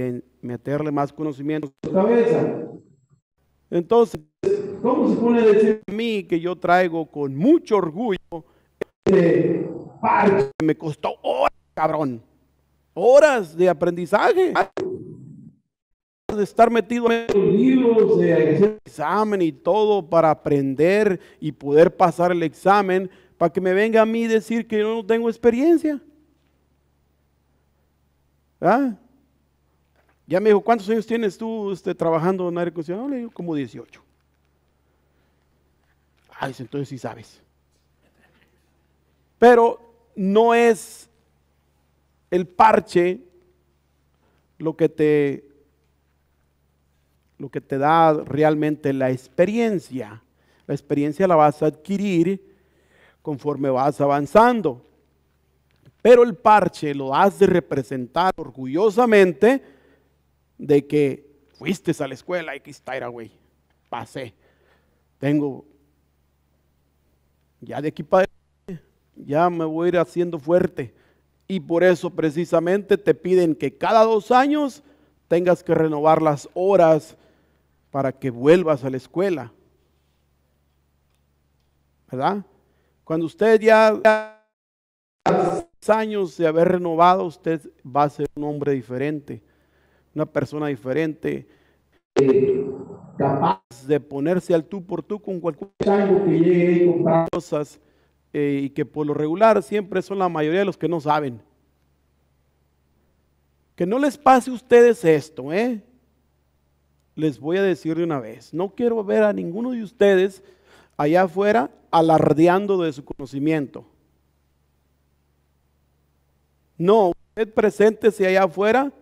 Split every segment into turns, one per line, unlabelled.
en meterle más conocimiento. Entonces, ¿cómo se pone a decir a mí que yo traigo con mucho orgullo este Me costó horas, cabrón. Horas de aprendizaje. De estar metido en los libros, de examen y todo para aprender y poder pasar el examen, para que me venga a mí decir que yo no tengo experiencia. ¿Ah? Ya me dijo, ¿cuántos años tienes tú este, trabajando en aire acondicionado? Le digo, como 18. Ay, ah, entonces sí sabes. Pero no es el parche lo que te lo que te da realmente la experiencia. La experiencia la vas a adquirir conforme vas avanzando. Pero el parche lo has de representar orgullosamente de que fuiste a la escuela, X Taira, güey, pasé. Tengo, ya de aquí ya me voy a ir haciendo fuerte. Y por eso precisamente te piden que cada dos años tengas que renovar las horas para que vuelvas a la escuela. ¿Verdad? Cuando usted ya, ya años de haber renovado, usted va a ser un hombre diferente una persona diferente, eh, capaz de ponerse al tú por tú con cualquier cosa eh, y que por lo regular siempre son la mayoría de los que no saben. Que no les pase a ustedes esto, ¿eh? Les voy a decir de una vez, no quiero ver a ninguno de ustedes allá afuera alardeando de su conocimiento. No, usted si allá afuera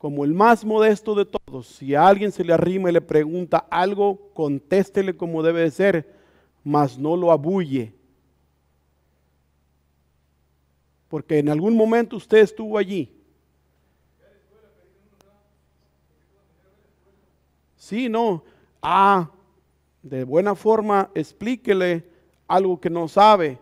como el más modesto de todos, si a alguien se le arrima y le pregunta algo, contéstele como debe de ser, mas no lo abulle. Porque en algún momento usted estuvo allí. Sí, no. Ah, de buena forma explíquele algo que no sabe.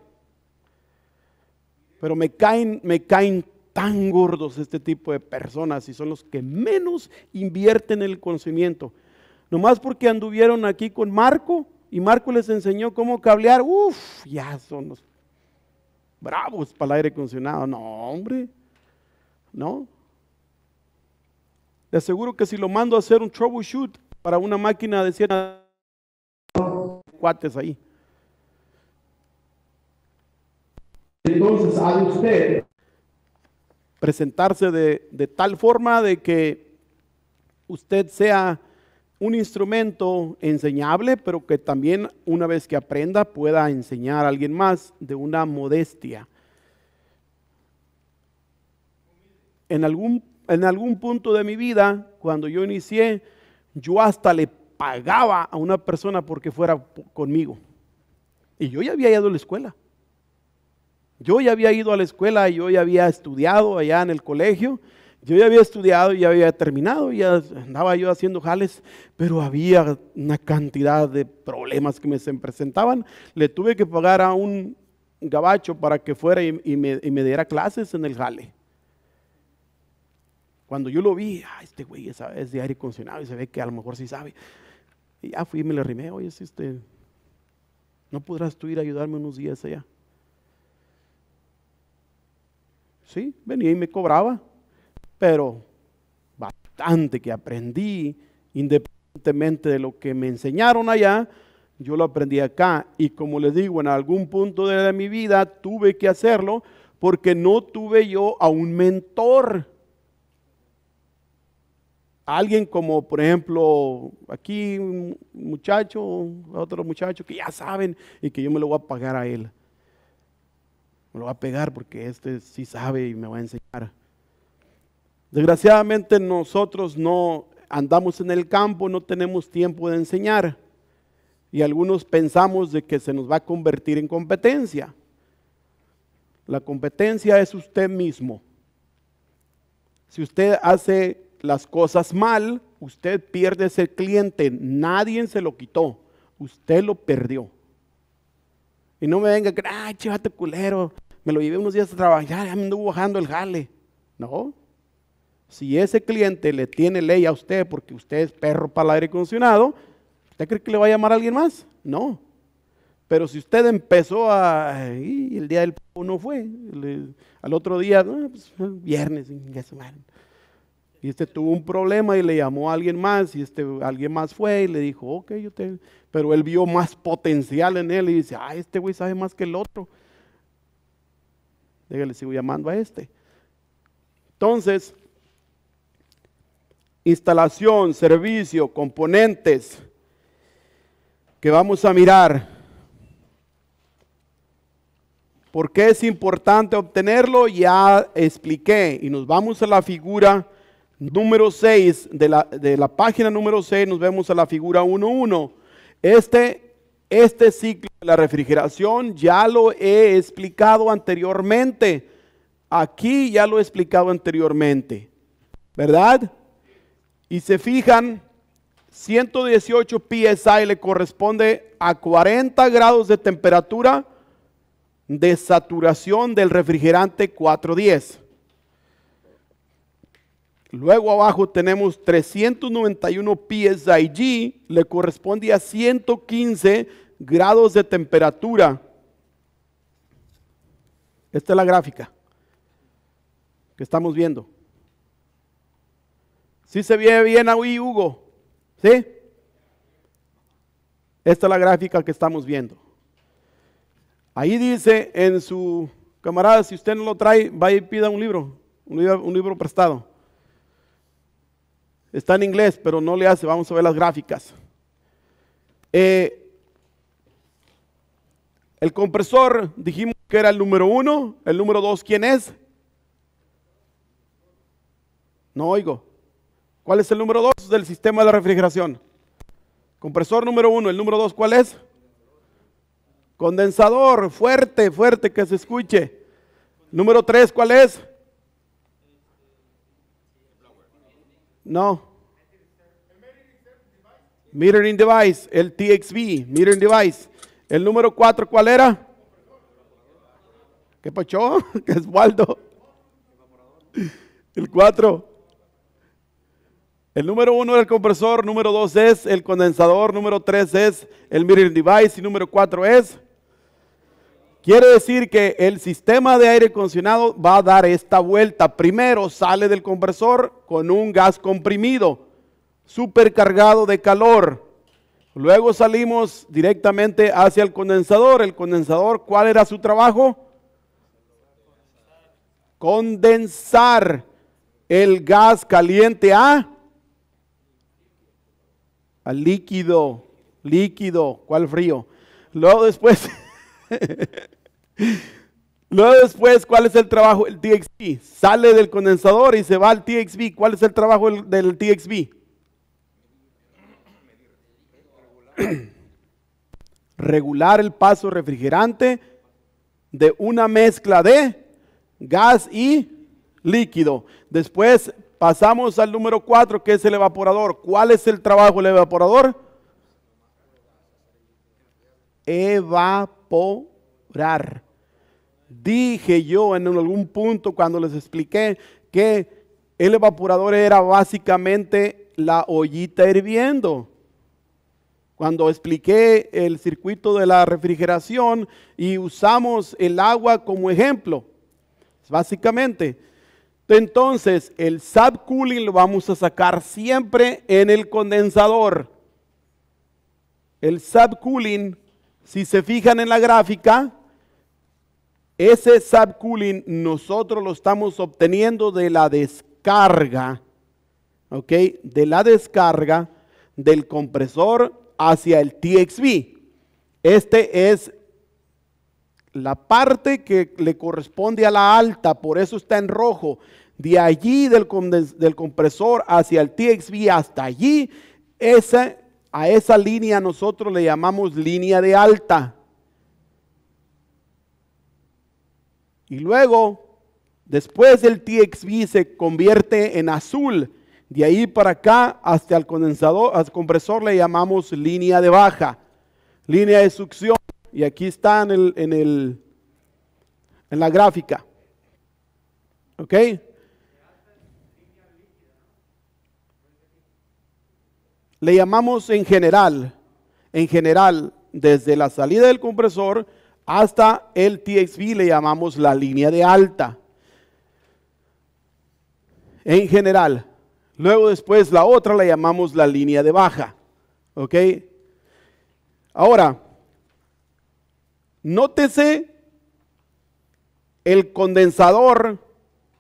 Pero me caen, me caen tan gordos este tipo de personas y son los que menos invierten en el conocimiento. Nomás porque anduvieron aquí con Marco y Marco les enseñó cómo cablear, ¡Uf! ya son los bravos para el aire acondicionado. No, hombre, no. Le aseguro que si lo mando a hacer un troubleshoot para una máquina de 100 cuates ahí. Entonces, a usted presentarse de, tal forma de que usted sea un instrumento enseñable, pero que también una vez que aprenda pueda enseñar a alguien más de una modestia. En algún, en algún punto de mi vida, cuando yo inicié, yo hasta le pagaba a una persona porque fuera conmigo. Y yo ya había ido a la escuela. Yo ya había ido a la escuela, yo ya había estudiado allá en el colegio, yo ya había estudiado, y ya había terminado, ya andaba yo haciendo jales, pero había una cantidad de problemas que me se presentaban. Le tuve que pagar a un gabacho para que fuera y, me, diera clases en el jale. Cuando yo lo vi, ah, este güey es, de aire acondicionado y se ve que a lo mejor sí sabe. Y ya fui y me le rimé, oye, si este, ¿no podrás tú ir a ayudarme unos días allá? Sí, venía y me cobraba, pero bastante que aprendí, independientemente de lo que me enseñaron allá, yo lo aprendí acá. Y como les digo, en algún punto de mi vida tuve que hacerlo porque no tuve yo a un mentor. Alguien como, por ejemplo, aquí un muchacho, otro muchacho que ya saben y que yo me lo voy a pagar a él lo va a pegar porque este sí sabe y me va a enseñar. Desgraciadamente nosotros no andamos en el campo, no tenemos tiempo de enseñar. Y algunos pensamos de que se nos va a convertir en competencia. La competencia es usted mismo. Si usted hace las cosas mal, usted pierde ese cliente. Nadie se lo quitó. Usted lo perdió. Y no me venga, ay, chivate culero, me lo llevé unos días a trabajar, ya me anduvo bajando el jale. No. Si ese cliente le tiene ley a usted porque usted es perro para el aire acondicionado, ¿usted cree que le va a llamar a alguien más? No. Pero si usted empezó a. el día del pavo no fue. al otro día, ah, pues, viernes, y este tuvo un problema y le llamó a alguien más. Y este alguien más fue y le dijo, ok, yo te. Pero él vio más potencial en él y dice, ah, este güey sabe más que el otro. Déjale, sigo llamando a este. Entonces, instalación, servicio, componentes que vamos a mirar. ¿Por qué es importante obtenerlo? Ya expliqué y nos vamos a la figura número 6 de la, de la página número 6, nos vemos a la figura 1.1. Este este ciclo de la refrigeración ya lo he explicado anteriormente. Aquí ya lo he explicado anteriormente. ¿Verdad? Y se fijan, 118 psi le corresponde a 40 grados de temperatura de saturación del refrigerante 410. Luego abajo tenemos 391 pies allí, le corresponde a 115 grados de temperatura. Esta es la gráfica que estamos viendo. Si ¿Sí se ve bien ahí, Hugo? ¿Sí? Esta es la gráfica que estamos viendo. Ahí dice en su camarada, si usted no lo trae, vaya y pida un libro, un libro prestado. Está en inglés, pero no le hace. Vamos a ver las gráficas. Eh, el compresor, dijimos que era el número uno. El número dos, ¿quién es? No oigo. ¿Cuál es el número dos del sistema de refrigeración? Compresor número uno. El número dos, ¿cuál es? Condensador, fuerte, fuerte que se escuche. Número tres, ¿cuál es? No. Mirroring device, el TXV, Mirroring device. El número 4, ¿cuál era? ¿Qué pachó? ¿Qué es Waldo? El 4. El número uno es el compresor, número dos es el condensador, número 3 es el mirroring device y número 4 es Quiere decir que el sistema de aire acondicionado va a dar esta vuelta. Primero sale del compresor con un gas comprimido, supercargado de calor. Luego salimos directamente hacia el condensador. El condensador, ¿cuál era su trabajo? Condensar el gas caliente a, A líquido, líquido, ¿cuál frío? Luego después Luego después, ¿cuál es el trabajo del TXB? Sale del condensador y se va al TXB. ¿Cuál es el trabajo del, TXB? Regular el paso refrigerante de una mezcla de gas y líquido. Después pasamos al número 4, que es el evaporador. ¿Cuál es el trabajo del evaporador? evaporar. Dije yo en algún punto cuando les expliqué que el evaporador era básicamente la ollita hirviendo. Cuando expliqué el circuito de la refrigeración y usamos el agua como ejemplo, básicamente. Entonces, el subcooling lo vamos a sacar siempre en el condensador. El subcooling si se fijan en la gráfica, ese subcooling nosotros lo estamos obteniendo de la descarga, ¿ok? De la descarga del compresor hacia el TXV. Este es la parte que le corresponde a la alta, por eso está en rojo. De allí del, compresor hacia el TXV hasta allí, ese a esa línea nosotros le llamamos línea de alta. Y luego, después el TXV se convierte en azul. De ahí para acá hasta el condensador, al compresor le llamamos línea de baja, línea de succión. Y aquí está en, en la gráfica. ¿Ok? Le llamamos en general, en general, desde la salida del compresor hasta el TXV le llamamos la línea de alta. En general. Luego después la otra la llamamos la línea de baja. ¿Ok? Ahora, nótese el condensador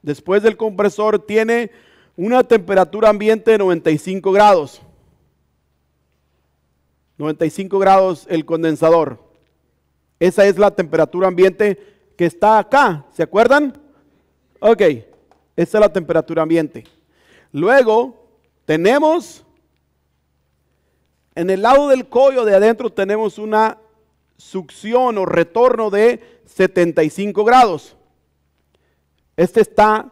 después del compresor tiene una temperatura ambiente de 95 grados. 95 grados el condensador. Esa es la temperatura ambiente que está acá, ¿se acuerdan? Ok, esa es la temperatura ambiente. Luego tenemos, en el lado del cuello de adentro tenemos una succión o retorno de 75 grados. Este está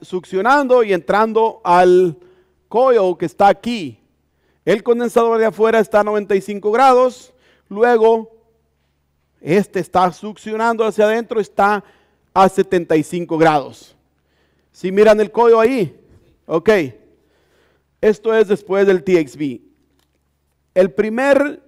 succionando y entrando al coyo que está aquí, el condensador de afuera está a 95 grados. Luego, este está succionando hacia adentro, está a 75 grados. Si miran el código ahí, ok. Esto es después del TXB. El primer,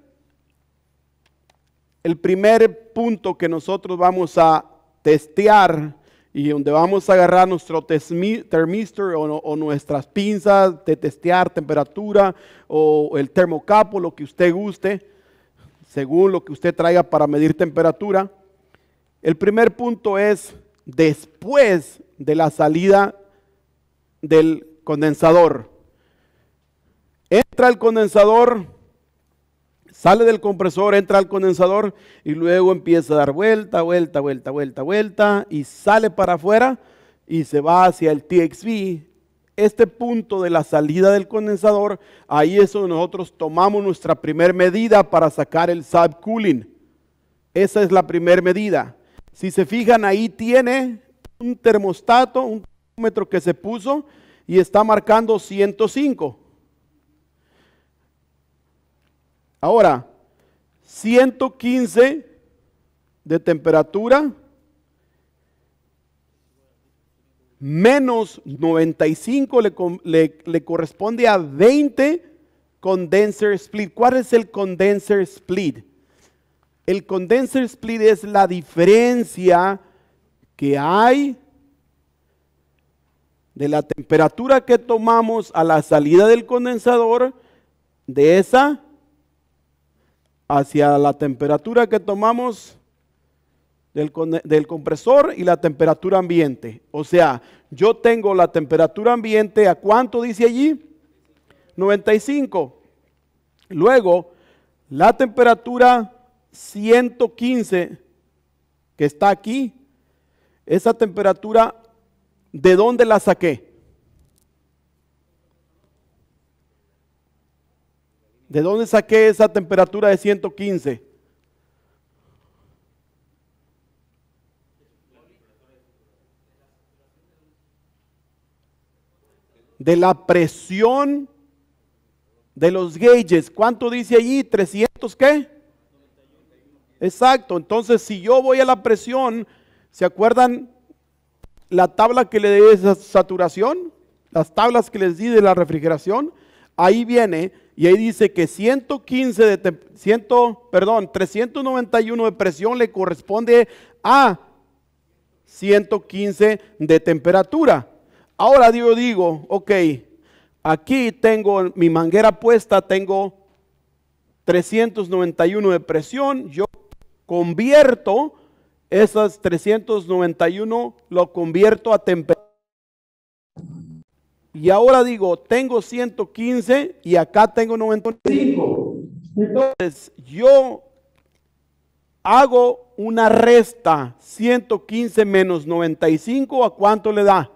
el primer punto que nosotros vamos a testear y donde vamos a agarrar nuestro termistor o, o, nuestras pinzas de testear temperatura o el termocapo, lo que usted guste, según lo que usted traiga para medir temperatura. El primer punto es después de la salida del condensador. Entra el condensador sale del compresor, entra al condensador y luego empieza a dar vuelta, vuelta, vuelta, vuelta, vuelta y sale para afuera y se va hacia el TXV. Este punto de la salida del condensador, ahí es donde nosotros tomamos nuestra primera medida para sacar el subcooling. Esa es la primera medida. Si se fijan, ahí tiene un termostato, un termómetro que se puso y está marcando 105. Ahora, 115 de temperatura, menos 95 le, corresponde a 20 condenser split. ¿Cuál es el condenser split? El condenser split es la diferencia que hay de la temperatura que tomamos a la salida del condensador de esa hacia la temperatura que tomamos del, compresor y la temperatura ambiente. O sea, yo tengo la temperatura ambiente a cuánto dice allí? 95. Luego, la temperatura 115 que está aquí, esa temperatura, ¿de dónde la saqué? ¿De dónde saqué esa temperatura de 115? De la presión de los gauges. ¿Cuánto dice allí? ¿300 qué? Exacto. Entonces, si yo voy a la presión, ¿se acuerdan la tabla que le di de saturación? Las tablas que les di de la refrigeración. Ahí viene y ahí dice que 115 de perdón, 391 de presión le corresponde a 115 de temperatura. Ahora yo digo, ok, aquí tengo mi manguera puesta, tengo 391 de presión, yo convierto esas 391, lo convierto a temperatura y ahora digo, tengo 115 y acá tengo 95. Entonces, yo hago una resta, 115 menos 95, ¿a cuánto le da?